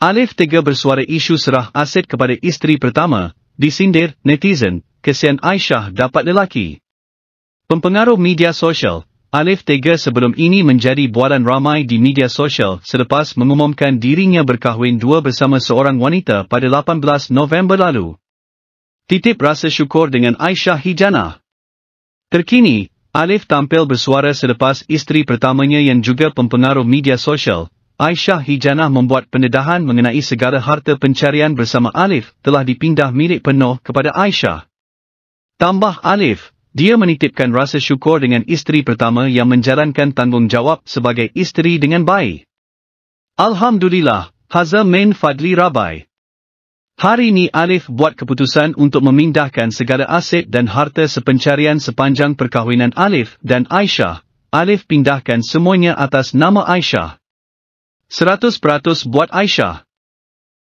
Alif Tega bersuara isu serah aset kepada isteri pertama, disindir netizen, kesian Aisyah dapat lelaki. Pempengaruh media sosial, Alif Tega sebelum ini menjadi bualan ramai di media sosial selepas mengumumkan dirinya berkahwin dua bersama seorang wanita pada 18 November lalu. Titip rasa syukur dengan Aisyah Hijana. Terkini, Alif tampil bersuara selepas isteri pertamanya yang juga pempengaruh media sosial, Aisyah Hijanah membuat pendedahan mengenai segala harta pencarian bersama Alif telah dipindah milik penuh kepada Aisyah. Tambah Alif, dia menitipkan rasa syukur dengan isteri pertama yang menjalankan tanggungjawab sebagai isteri dengan baik. Alhamdulillah, Hazam Min Fadli Rabai. Hari ini Alif buat keputusan untuk memindahkan segala aset dan harta sepencarian sepanjang perkahwinan Alif dan Aisyah. Alif pindahkan semuanya atas nama Aisyah. 100% buat Aisyah.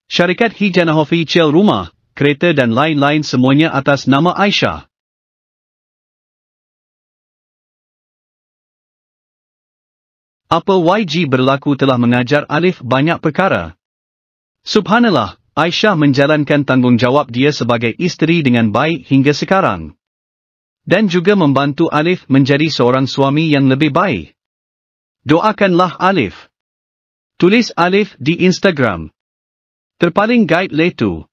Syarikat Hijanahofi Cel Rumah, kereta dan lain-lain semuanya atas nama Aisyah. Apa YG berlaku telah mengajar Alif banyak perkara. Subhanallah, Aisyah menjalankan tanggungjawab dia sebagai isteri dengan baik hingga sekarang. Dan juga membantu Alif menjadi seorang suami yang lebih baik. Doakanlah Alif. Tulis alif di Instagram. Terpaling guide letu.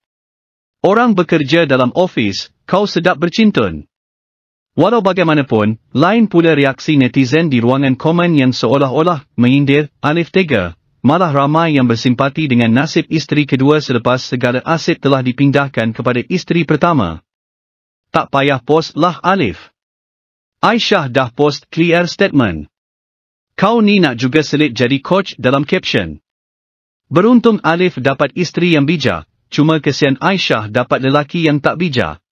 Orang bekerja dalam office, kau sedap bercintun. Walau bagaimanapun, lain pula reaksi netizen di ruangan komen yang seolah-olah menyindir alif tega. Malah ramai yang bersimpati dengan nasib isteri kedua selepas segala aset telah dipindahkan kepada isteri pertama. Tak payah post lah alif. Aisyah dah post clear statement. Kau Nina juga selit jadi coach dalam caption. Beruntung Alif dapat isteri yang bijak, cuma kesian Aisyah dapat lelaki yang tak bijak.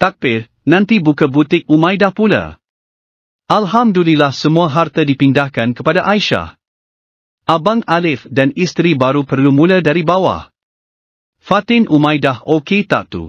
Takpir, nanti buka butik Umaidah pula. Alhamdulillah semua harta dipindahkan kepada Aisyah. Abang Alif dan isteri baru perlu mula dari bawah. Fatin Umaidah okey tak tu?